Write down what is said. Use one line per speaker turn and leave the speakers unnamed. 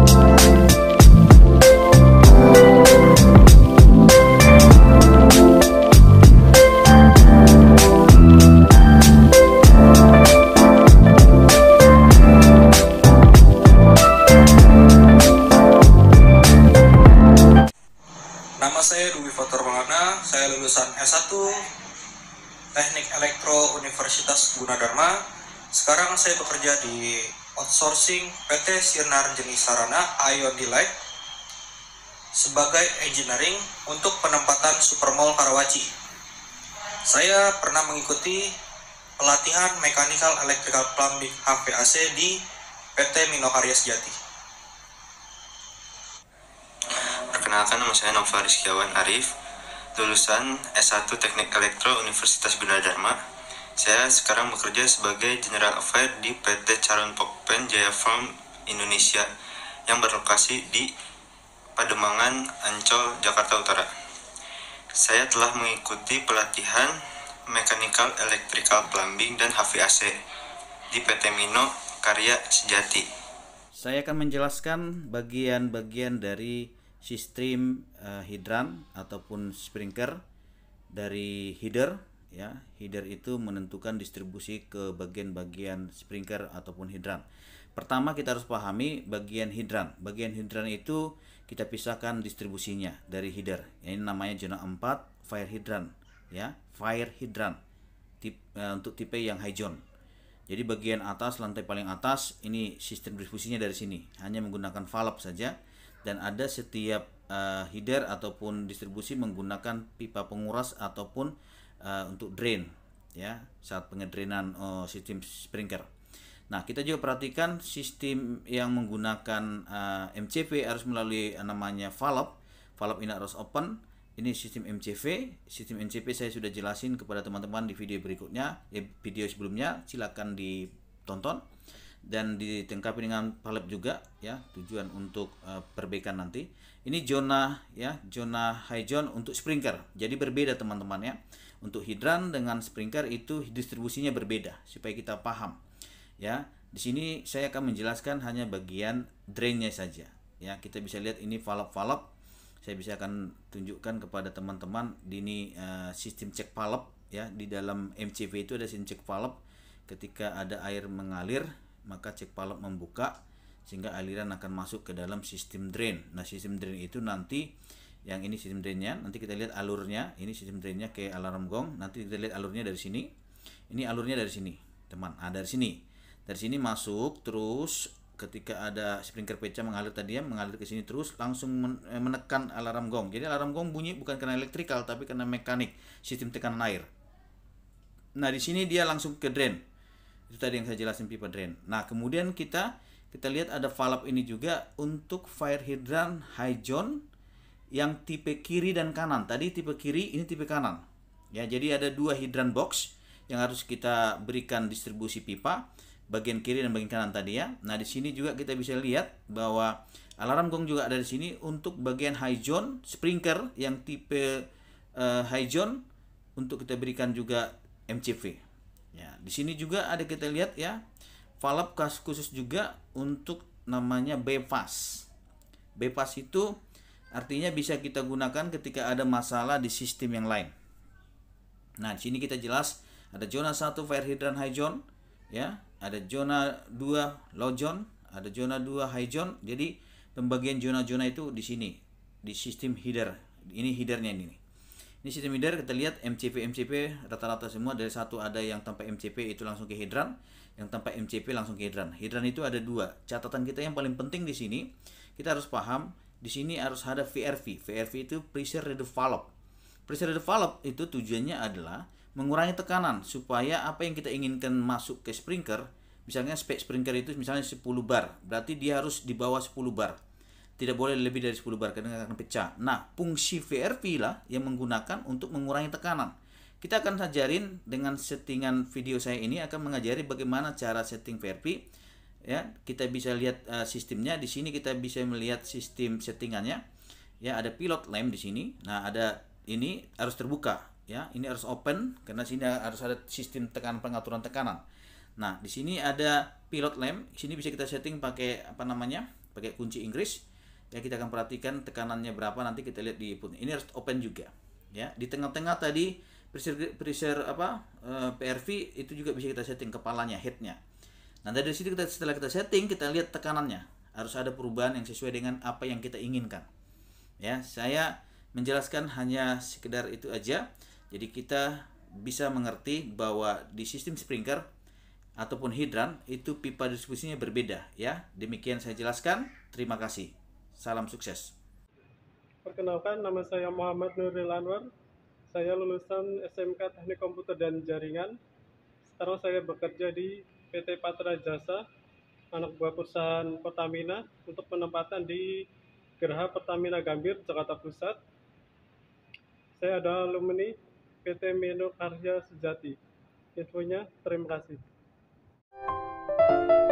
Nama Saya Dwi Fatur Maulana, saya lulusan S1 Teknik Elektro Universitas Gunadarma. Sekarang saya bekerja di outsourcing PT Sinar Jenis Sarana Ion Delight sebagai engineering untuk penempatan Supermall Karawaci. Saya pernah mengikuti pelatihan Mechanical Electrical Plumbing HVAC di PT Minokarya Sejati. Perkenalkan nama saya Nova Rizkiawan Arif, lulusan S1 Teknik Elektro Universitas Gunadarma saya sekarang bekerja sebagai General Affair di PT Caron Pokpen Jaya Farm Indonesia yang berlokasi di Pademangan, Ancol, Jakarta Utara. Saya telah mengikuti pelatihan Mechanical Electrical Plumbing dan HVAC di PT Mino Karya Sejati. Saya akan menjelaskan bagian-bagian dari sistem uh, hidran ataupun sprinkler dari heater ya header itu menentukan distribusi ke bagian-bagian sprinkler ataupun hidran pertama kita harus pahami bagian hidran bagian hidran itu kita pisahkan distribusinya dari header ini namanya zona 4 fire hydrant ya fire hydrant tip, uh, untuk tipe yang high zone jadi bagian atas lantai paling atas ini sistem distribusinya dari sini hanya menggunakan valve saja dan ada setiap uh, header ataupun distribusi menggunakan pipa penguras ataupun Eh, untuk drain ya saat pengedrainan uh, sistem sprinkler. Nah kita juga perhatikan sistem yang menggunakan uh, eh, MCV harus melalui uh, namanya valve. Valve ini harus open. Ini sistem MCV. Sistem MCV saya sudah jelasin kepada teman-teman di video berikutnya, eh, video sebelumnya. Silakan ditonton dan ditengkapi dengan palep juga ya tujuan untuk uh, perbaikan nanti ini zona ya zona high zone untuk sprinkler jadi berbeda teman-teman ya untuk hidran dengan sprinkler itu distribusinya berbeda supaya kita paham ya di sini saya akan menjelaskan hanya bagian drainnya saja ya kita bisa lihat ini valve-valve saya bisa akan tunjukkan kepada teman-teman di ini uh, sistem cek valve ya di dalam MCV itu ada sistem cek valve ketika ada air mengalir maka cek palok membuka sehingga aliran akan masuk ke dalam sistem drain. Nah, sistem drain itu nanti yang ini sistem drainnya, nanti kita lihat alurnya. Ini sistem drainnya ke alarm gong. Nanti kita lihat alurnya dari sini. Ini alurnya dari sini, teman. Ah, dari sini. Dari sini masuk terus ketika ada sprinkler pecah mengalir tadi ya mengalir ke sini terus langsung eh, menekan alarm gong. Jadi alarm gong bunyi bukan karena elektrikal tapi karena mekanik sistem tekanan air. Nah di sini dia langsung ke drain itu tadi yang saya jelasin pipa drain nah kemudian kita kita lihat ada valve ini juga untuk fire hydrant high zone yang tipe kiri dan kanan tadi tipe kiri ini tipe kanan ya jadi ada dua hydrant box yang harus kita berikan distribusi pipa bagian kiri dan bagian kanan tadi ya nah di sini juga kita bisa lihat bahwa alarm gong juga ada di sini untuk bagian high zone sprinkler yang tipe uh, high zone untuk kita berikan juga MCV Ya, di sini juga ada kita lihat ya, valve khusus juga untuk namanya bypass. Bypass itu artinya bisa kita gunakan ketika ada masalah di sistem yang lain. Nah, di sini kita jelas ada zona satu fire hydrant high zone, ya, ada zona 2 low zone, ada zona 2 high zone. Jadi pembagian zona-zona itu di sini di sistem header. Ini headernya ini. Ini sistem header kita lihat MCP MCP rata-rata semua dari satu ada yang tanpa MCP itu langsung ke hidran, yang tanpa MCP langsung ke hidran. Hidran itu ada dua. Catatan kita yang paling penting di sini kita harus paham di sini harus ada VRV. VRV itu pressure valve. Pressure valve itu tujuannya adalah mengurangi tekanan supaya apa yang kita inginkan masuk ke sprinkler, misalnya spek sprinkler itu misalnya 10 bar, berarti dia harus di bawah 10 bar tidak boleh lebih dari 10 bar karena akan pecah. Nah, fungsi VRV lah yang menggunakan untuk mengurangi tekanan. Kita akan ajarin dengan settingan video saya ini akan mengajari bagaimana cara setting VRV. Ya, kita bisa lihat eh, sistemnya di sini kita bisa melihat sistem settingannya. Ya, ada pilot lamp di sini. Nah, ada ini harus terbuka ya. Ini harus open karena sini harus ada sistem tekanan pengaturan tekanan. Nah, di sini ada pilot lamp. Di sini bisa kita setting pakai apa namanya? Pakai kunci Inggris ya kita akan perhatikan tekanannya berapa nanti kita lihat di pun ini harus open juga ya di tengah-tengah tadi pressure pressure apa uh, eh, PRV itu juga bisa kita setting kepalanya headnya nah dari sini kita setelah kita setting kita lihat tekanannya harus ada perubahan yang sesuai dengan apa yang kita inginkan ya saya menjelaskan hanya sekedar itu aja jadi kita bisa mengerti bahwa di sistem sprinkler ataupun hidran itu pipa distribusinya berbeda ya. Demikian saya jelaskan. Terima kasih. Salam sukses. Perkenalkan, nama saya Muhammad Nuril Anwar. Saya lulusan SMK Teknik Komputer dan Jaringan. Sekarang saya bekerja di PT Patra Jasa, anak buah perusahaan Pertamina, untuk penempatan di Gerha Pertamina Gambir, Jakarta Pusat. Saya adalah alumni PT Menu Karya Sejati. Infonya, terima kasih.